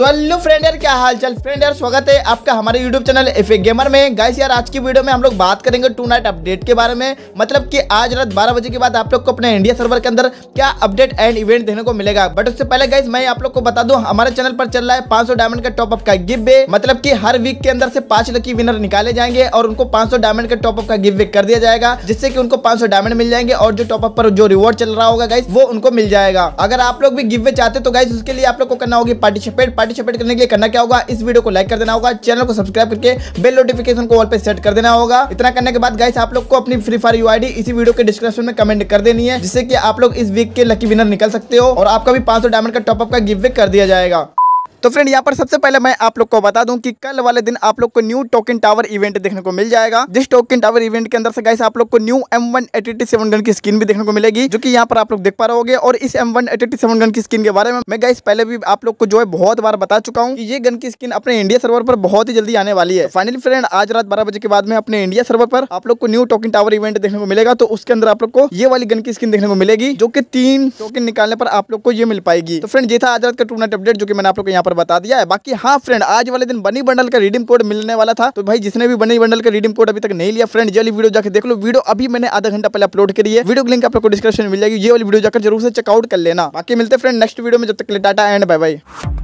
तो hello friend यार क्या हाल चाल फ्रेंड यार स्वागत है आपका हमारे यूट्यूब चैनल एफ गेमर में गाइस यार आज की वीडियो में हम लोग बात करेंगे टू नाइट अपडेट के बारे में मतलब कि आज रात 12 बजे के बाद आप लोग को अपने इंडिया सर्वर के अंदर क्या अपडेट एंड इवेंट देने को मिलेगा बट उससे पहले गाइस मैं आप लोग को बता दूं हमारे चैनल पर चल रहा है पांच डायमंड का टॉपअप का गिव वे मतलब की हर वीक के अंदर से पांच लकी विनर निकाले जाएंगे और उनको पांच डायमंड के टॉपअप का गिव वे कर दिया जाएगा जिससे की उनको पांच डायमंड मिल जाएंगे और जो टॉपअप पर जो रिवॉर्ड चल रहा होगा गाइस वो उनको मिल जाएगा अगर आप लोग भी गिव वे चाहते तो गाइस उसके लिए आप लोग को करना होगी पार्टिसिपेट पार्टिसिपेट करने के लिए करना क्या होगा इस वीडियो को लाइक कर देना होगा चैनल को सब्सक्राइब करके बेल नोटिफिकेशन को ऑल पे सेट कर देना होगा इतना करने के बाद गाइस आप लोग को अपनी फ्री फायर यू इसी वीडियो के डिस्क्रिप्शन में कमेंट कर देनी है जिससे कि आप लोग इस वीक के लकी विनर निकल सकते हो और आपका भी पांच डायमंड का टॉपअप का गिफ्ट कर दिया जाएगा तो फ्रेंड यहाँ पर सबसे पहले मैं आप लोग को बता दूं कि कल वाले दिन आप लोग को न्यू टोकन टावर इवेंट देखने को मिल जाएगा जिस टोकन टावर इवेंट के अंदर से गाइस आप लोग को न्यू एम वन गन की स्किन भी देखने को मिलेगी जो कि यहाँ पर आप लोग देख पा रहे और इस एम वन गन की स्किन के बारे में मैं गाइस पहले भी आप लोग को जो है बहुत बार बता चुका हूँ ये गन की स्किन अपने इंडिया सर्वर पर बहुत ही जल्दी आने वाली है फाइनली तो फ्रेंड आज रात बारह बजे के बाद में अपने इंडिया सर्वर पर आप लोग को न्यू टोकन टावर इवेंट देखने को मिलेगा तो उसके अंदर आप लोग को ये वाली गन की स्किन देखने को मिलेगी जो की तीन टोकन निकालने पर आप लोग को ये मिल पाएगी तो फ्रेंड ये था आज रात का टूर्नामेंट अपडेट जो की मैंने आप लोग यहाँ पर पर बता दिया है बाकी हाँ फ्रेंड आज वाले दिन बनी बंडल का रिडीम कोड मिलने वाला था तो भाई जिसने भी बनी बंडल का रिडीम कोड अभी तक नहीं लिया फ्रेंड जल्दी वीडियो जाकर देख लो वीडियो अभी मैंने आधा घंटा पहले अपलोड करी है वीडियो लिंक आपको डिस्क्रिप्शन मिल जाएगी ये वाली वीडियो जाकर जरूर से चेकआउट कर लेना बाकी मिलते फ्रेंड नेक्स्ट वीडियो में जब तक डाटा एंड बाय बाई